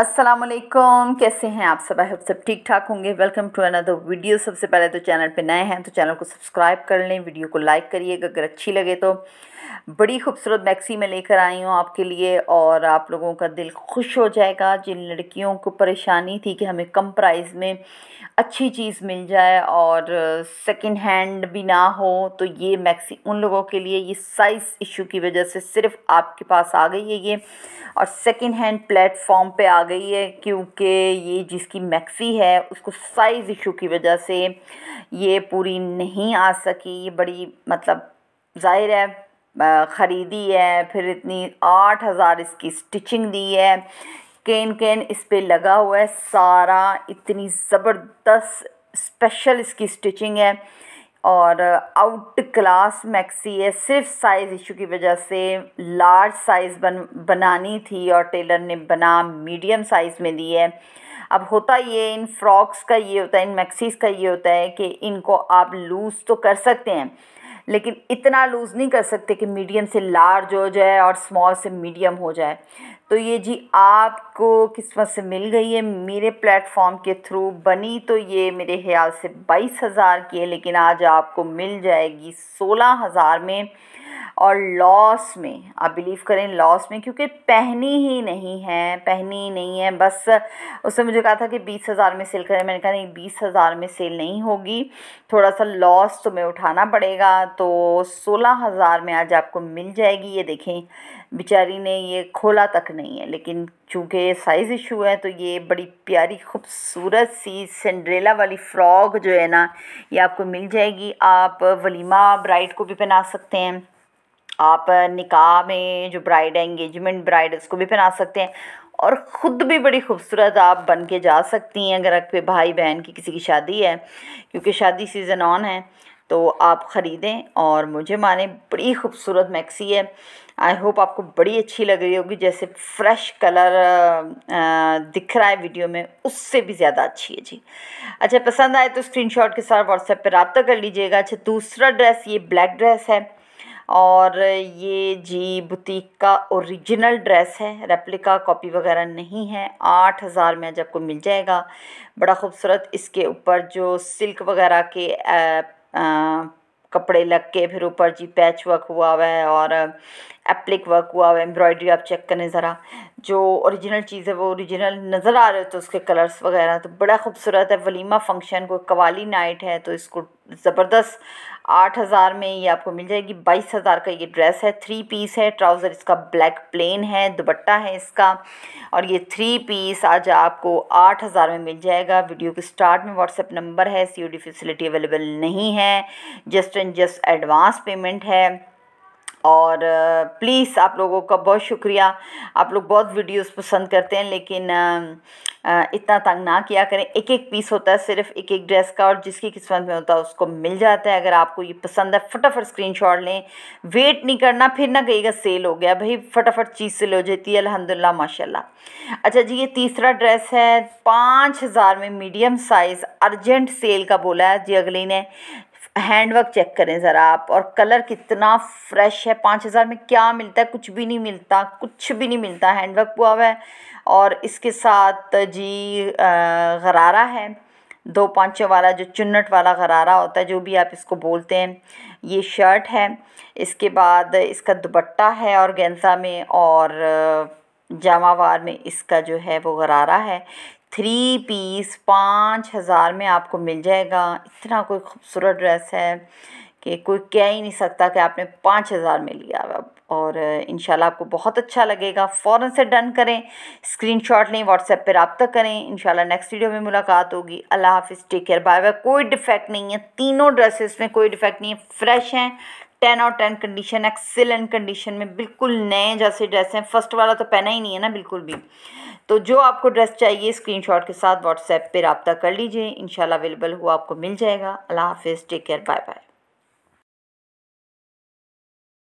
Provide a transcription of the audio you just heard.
असलम कैसे हैं आप सब आई सब ठीक ठाक होंगे वेलकम टू अनदर वीडियो सबसे पहले तो चैनल पे नए हैं तो चैनल को सब्सक्राइब कर लें वीडियो को लाइक करिएगा अगर अच्छी लगे तो बड़ी खूबसूरत मैक्सी में लेकर आई हूँ आपके लिए और आप लोगों का दिल खुश हो जाएगा जिन लड़कियों को परेशानी थी कि हमें कम प्राइस में अच्छी चीज़ मिल जाए और सेकंड हैंड भी ना हो तो ये मैक्सी उन लोगों के लिए ये साइज़ इशू की वजह से सिर्फ आपके पास आ गई है ये और सेकंड हैंड प्लेटफॉर्म पे आ गई है क्योंकि ये जिसकी मैक्सी है उसको साइज़ इशू की वजह से ये पूरी नहीं आ सकी ये बड़ी मतलब ज़ाहिर है ख़रीदी है फिर इतनी आठ हज़ार इसकी स्टिचिंग दी है केन केन इस पर लगा हुआ है सारा इतनी ज़बरदस्त स्पेशल इसकी स्टिचिंग है और आउट क्लास मैक्सी है सिर्फ साइज़ इशू की वजह से लार्ज साइज़ बन बनानी थी और टेलर ने बना मीडियम साइज़ में दी है अब होता ये इन फ्रॉक्स का ये होता है इन मैक्सीज़ का ये होता है कि इनको आप लूज़ तो कर सकते हैं लेकिन इतना लूज़ नहीं कर सकते कि मीडियम से लार्ज हो जाए और स्मॉल से मीडियम हो जाए तो ये जी आपको किस्मत से मिल गई है मेरे प्लेटफॉर्म के थ्रू बनी तो ये मेरे ख्याल से बाईस हज़ार की है लेकिन आज आपको मिल जाएगी सोलह हज़ार में और लॉस में आप बिलीव करें लॉस में क्योंकि पहनी ही नहीं है पहनी ही नहीं है बस उसने मुझे कहा था कि बीस हज़ार में सेल करें मैंने कहा नहीं बीस हज़ार में सेल नहीं होगी थोड़ा सा लॉस तुम्हें उठाना पड़ेगा तो सोलह हज़ार में आज आपको मिल जाएगी ये देखें बेचारी ने ये खोला तक नहीं है लेकिन चूँकि साइज़ इशू है तो ये बड़ी प्यारी खूबसूरत सी सेंड्रेला वाली फ़्रॉक जो है ना ये आपको मिल जाएगी आप वलीमा ब्राइड को भी पहना सकते हैं आप निकाह में जो ब्राइड है इंगेजमेंट ब्राइड उसको भी पहना सकते हैं और ख़ुद भी बड़ी खूबसूरत आप बन के जा सकती हैं अगर आपके भाई बहन की किसी की शादी है क्योंकि शादी सीज़न ऑन है तो आप ख़रीदें और मुझे माने बड़ी खूबसूरत मैक्सी है आई होप आपको बड़ी अच्छी लग रही होगी जैसे फ्रेश कलर दिख रहा है वीडियो में उससे भी ज़्यादा अच्छी है जी अच्छा पसंद आए तो स्क्रीनशॉट के साथ व्हाट्सएप पर रबता कर लीजिएगा अच्छा दूसरा ड्रेस ये ब्लैक ड्रेस है और ये जी बुटीक का ओरिजिनल ड्रेस है रेप्लिका कॉपी वगैरह नहीं है आठ हज़ार में आज आपको मिल जाएगा बड़ा खूबसूरत इसके ऊपर जो सिल्क वगैरह के आ, आ, कपड़े लग के फिर ऊपर जी पैच वर्क हुआ हुआ है और एप्लिक वर्क हुआ हुआ है एम्ब्रॉयडरी आप चेक करें ज़रा जो ओरिजिनल चीज़ है वो ओरिजिनल नज़र आ रहे हो तो उसके कलर्स वगैरह तो बड़ा खूबसूरत है वलीमा फंक्शन कोई कवाली नाइट है तो इसको ज़बरदस्त आठ हज़ार में ये आपको मिल जाएगी बाईस हज़ार का ये ड्रेस है थ्री पीस है ट्राउज़र इसका ब्लैक प्लेन है दुपट्टा है इसका और ये थ्री पीस आज आपको आठ हज़ार में मिल जाएगा वीडियो के स्टार्ट में व्हाट्सएप नंबर है सी फैसिलिटी अवेलेबल नहीं है just and just advance payment है और प्लीज़ आप लोगों का बहुत शुक्रिया आप लोग बहुत वीडियोस पसंद करते हैं लेकिन इतना तंग ना किया करें एक एक पीस होता है सिर्फ एक एक ड्रेस का और जिसकी किस्मत में होता है उसको मिल जाता है अगर आपको ये पसंद है फटाफट स्क्रीनशॉट लें वेट नहीं करना फिर ना कहीगा सेल हो गया भाई फटाफट चीज़ सेल हो जाती है अलहमदिल्ला माशा अच्छा जी ये तीसरा ड्रेस है पाँच हज़ार में मीडियम साइज़ अर्जेंट सेल का बोला है जी अगली ने हैंडवर्क चेक करें ज़रा आप और कलर कितना फ्रेश है पाँच हज़ार में क्या मिलता है कुछ भी नहीं मिलता कुछ भी नहीं मिलता हैंडवर्क हुआ हुआ है और इसके साथ जी गरारा है दो पाँचों वाला जो चुन्नट वाला गरारा होता है जो भी आप इसको बोलते हैं ये शर्ट है इसके बाद इसका दुपट्टा है और गेंजा में और जामावार में इसका जो है वो गरारा है थ्री पीस पाँच हज़ार में आपको मिल जाएगा इतना कोई खूबसूरत ड्रेस है कि कोई कह ही नहीं सकता कि आपने पाँच हज़ार में लिया अब और इन आपको बहुत अच्छा लगेगा फ़ौर से डन करें स्क्रीन शॉट लें व्हाट्सएप पर रबता करें इन नेक्स्ट वीडियो में मुलाकात होगी अल्लाह हाफिज़ टेक केयर बाय बाय कोई डिफेक्ट नहीं है तीनों ड्रेसेस में कोई डिफेक्ट नहीं है फ्रेश हैं टेन और टेन कंडीशन एक्सेलेंट कंडीशन में बिल्कुल नए जैसे ड्रेस हैं फर्स्ट वाला तो पहना ही नहीं है ना बिल्कुल भी तो जो आपको ड्रेस चाहिए स्क्रीनशॉट के साथ व्हाट्सएप पर रबता कर लीजिए इन अवेलेबल हुआ आपको मिल जाएगा अल्लाह हाफिज़ टेक केयर बाय बाय